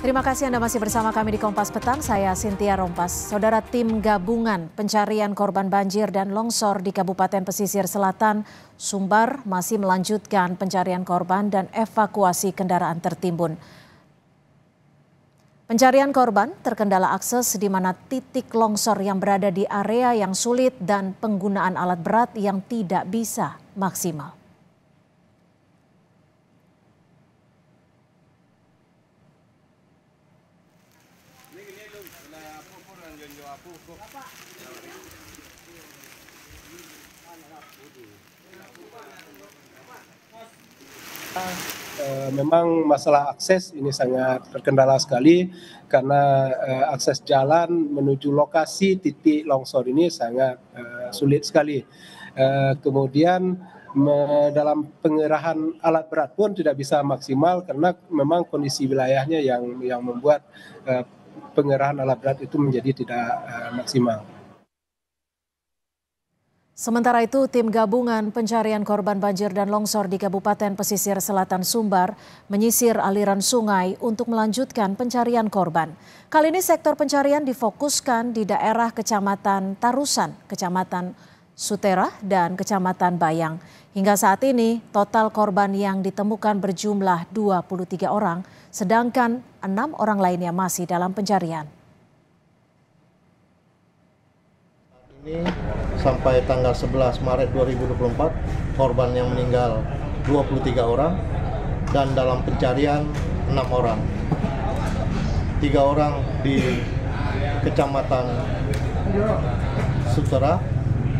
Terima kasih Anda masih bersama kami di Kompas Petang. Saya Sintia Rompas. Saudara tim gabungan pencarian korban banjir dan longsor di Kabupaten Pesisir Selatan, Sumbar masih melanjutkan pencarian korban dan evakuasi kendaraan tertimbun. Pencarian korban terkendala akses di mana titik longsor yang berada di area yang sulit dan penggunaan alat berat yang tidak bisa maksimal. Eh, memang masalah akses ini sangat terkendala sekali karena eh, akses jalan menuju lokasi titik longsor ini sangat eh, sulit sekali. Kemudian dalam pengerahan alat berat pun tidak bisa maksimal karena memang kondisi wilayahnya yang yang membuat pengerahan alat berat itu menjadi tidak uh, maksimal. Sementara itu, tim gabungan pencarian korban banjir dan longsor di Kabupaten Pesisir Selatan Sumbar menyisir aliran sungai untuk melanjutkan pencarian korban. Kali ini sektor pencarian difokuskan di daerah Kecamatan Tarusan, Kecamatan Sutera, dan Kecamatan Bayang. Hingga saat ini, total korban yang ditemukan berjumlah 23 orang, sedangkan enam orang lainnya masih dalam pencarian. Ini sampai tanggal 11 Maret 2024, korban yang meninggal 23 orang dan dalam pencarian 6 orang. Tiga orang di Kecamatan Sutera,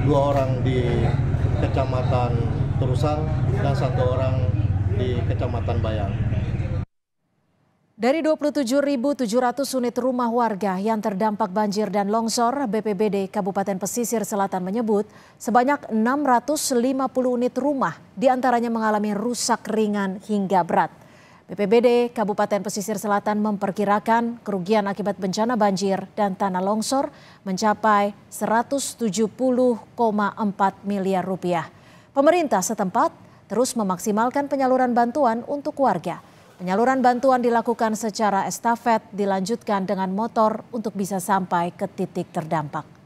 dua orang di Kecamatan terusang dan satu orang di Kecamatan Bayang. Dari 27.700 unit rumah warga yang terdampak banjir dan longsor, BPBD Kabupaten Pesisir Selatan menyebut sebanyak 650 unit rumah diantaranya mengalami rusak ringan hingga berat. BPBD Kabupaten Pesisir Selatan memperkirakan kerugian akibat bencana banjir dan tanah longsor mencapai 170,4 miliar rupiah. Pemerintah setempat terus memaksimalkan penyaluran bantuan untuk warga. Penyaluran bantuan dilakukan secara estafet dilanjutkan dengan motor untuk bisa sampai ke titik terdampak.